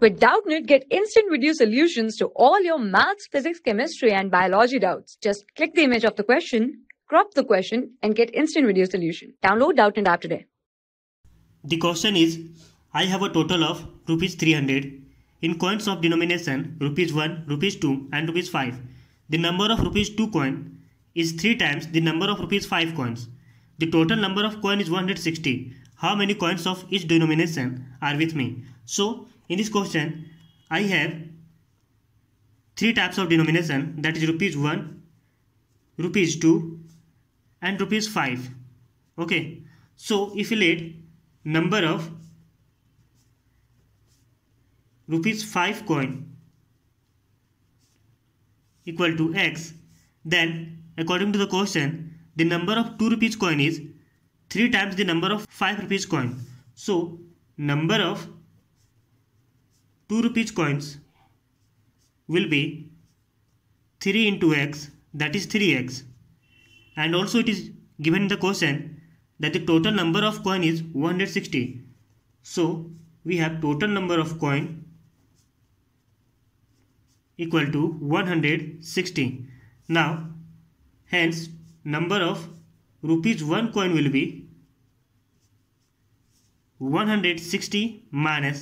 With Doubtnit, get instant video solutions to all your maths, physics, chemistry, and biology doubts. Just click the image of the question, crop the question, and get instant video solution. Download Doubtnit app today. The question is, I have a total of rupees 300 in coins of denomination rupees 1, rupees 2 and rupees 5. The number of rupees 2 coin is 3 times the number of rupees 5 coins. The total number of coin is 160. How many coins of each denomination are with me? So in this question, I have three types of denomination that is rupees 1, rupees 2 and rupees 5. Okay, so if you let number of rupees 5 coin equal to x then according to the question the number of 2 rupees coin is 3 times the number of 5 rupees coin so number of 2 rupees coins will be 3 into x that is 3x and also it is given in the question that the total number of coin is 160 so we have total number of coin equal to 160 now hence number of rupees 1 coin will be 160 minus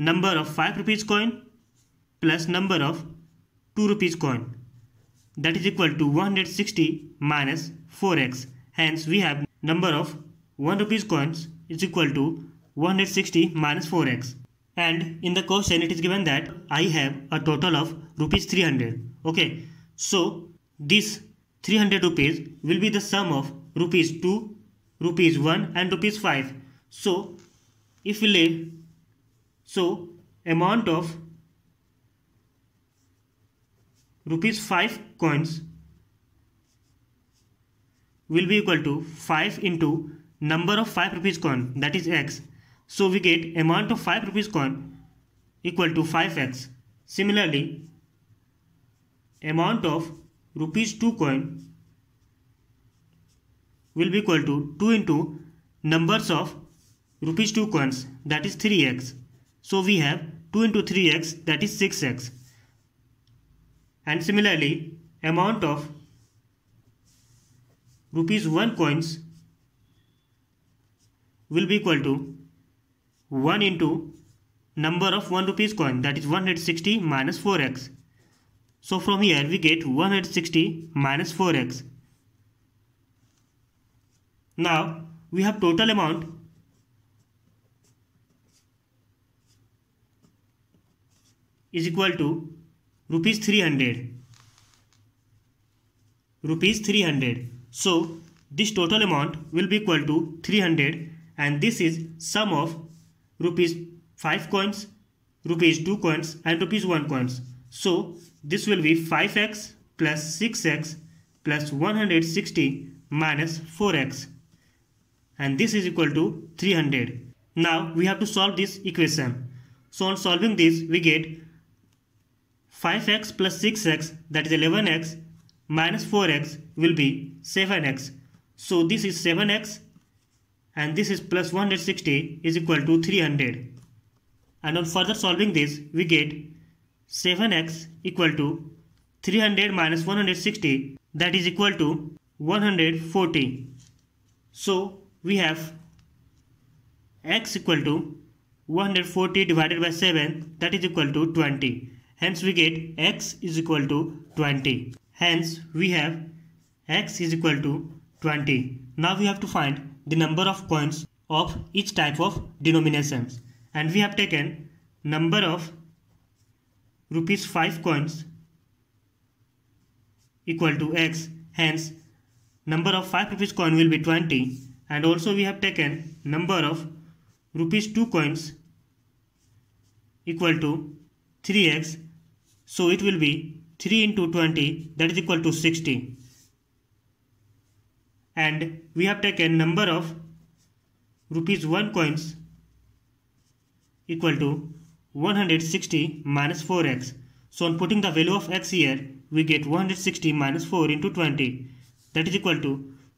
number of 5 rupees coin plus number of 2 rupees coin that is equal to 160 minus 4x hence we have number of 1 rupees coins is equal to 160 minus 4x and in the question it is given that I have a total of rupees 300 okay so this 300 rupees will be the sum of rupees 2 rupees 1 and rupees 5 so if we lay so amount of rupees 5 coins will be equal to 5 into number of 5 rupees coin that is x. So we get amount of 5 rupees coin equal to 5x. Similarly, amount of rupees 2 coin will be equal to 2 into numbers of rupees 2 coins that is 3x. So we have 2 into 3x that is 6x. And similarly, amount of rupees 1 coins will be equal to 1 into number of 1 rupees coin that is 160 minus 4x. So from here we get 160 minus 4x. Now we have total amount is equal to rupees 300 rupees 300 so this total amount will be equal to 300 and this is sum of rupees 5 coins rupees 2 coins and rupees 1 coins so this will be 5x plus 6x plus 160 minus 4x and this is equal to 300 now we have to solve this equation so on solving this we get 5x plus 6x that is 11x minus 4x will be 7x. So this is 7x and this is plus 160 is equal to 300. And on further solving this we get 7x equal to 300 minus 160 that is equal to 140. So we have x equal to 140 divided by 7 that is equal to 20. Hence we get x is equal to 20. Hence we have x is equal to 20. Now we have to find the number of coins of each type of denominations. And we have taken number of rupees 5 coins equal to x. Hence number of 5 rupees coin will be 20 and also we have taken number of rupees 2 coins equal to 3x so it will be 3 into 20 that is equal to 60. And we have taken number of rupees 1 coins equal to 160 minus 4x. So on putting the value of x here, we get 160 minus 4 into 20. That is equal to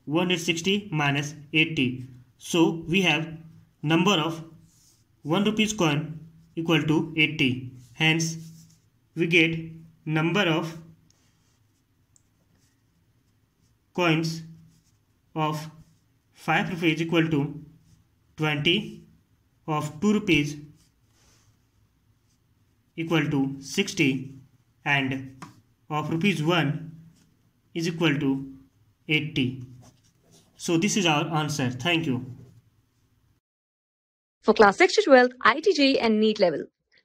160 minus 80. So we have number of 1 rupees coin equal to 80. Hence we get number of coins of 5 rupees equal to 20 of 2 rupees equal to 60 and of rupees 1 is equal to 80 so this is our answer thank you for class 6 to 12 itj and neat level